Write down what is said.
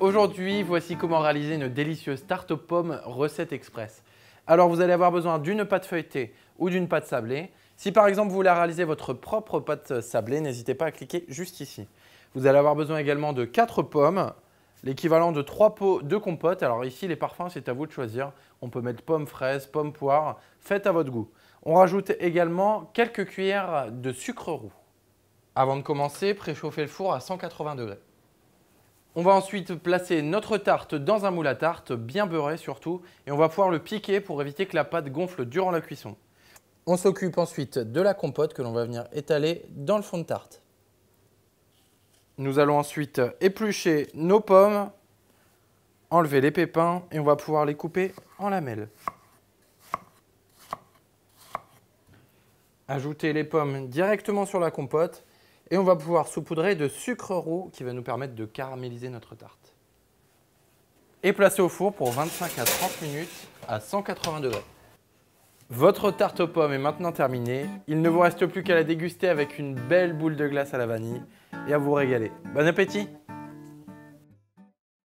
Aujourd'hui, voici comment réaliser une délicieuse tarte aux pommes recette express. Alors vous allez avoir besoin d'une pâte feuilletée ou d'une pâte sablée. Si par exemple vous voulez réaliser votre propre pâte sablée, n'hésitez pas à cliquer juste ici. Vous allez avoir besoin également de 4 pommes, l'équivalent de 3 pots de compote. Alors ici les parfums, c'est à vous de choisir. On peut mettre pomme fraise, pomme poire, faites à votre goût. On rajoute également quelques cuillères de sucre roux. Avant de commencer, préchauffez le four à 180 degrés. On va ensuite placer notre tarte dans un moule à tarte, bien beurré surtout, et on va pouvoir le piquer pour éviter que la pâte gonfle durant la cuisson. On s'occupe ensuite de la compote que l'on va venir étaler dans le fond de tarte. Nous allons ensuite éplucher nos pommes, enlever les pépins et on va pouvoir les couper en lamelles. Ajouter les pommes directement sur la compote et on va pouvoir saupoudrer de sucre roux qui va nous permettre de caraméliser notre tarte. Et placer au four pour 25 à 30 minutes à 180 degrés. Votre tarte aux pommes est maintenant terminée. Il ne vous reste plus qu'à la déguster avec une belle boule de glace à la vanille et à vous régaler. Bon appétit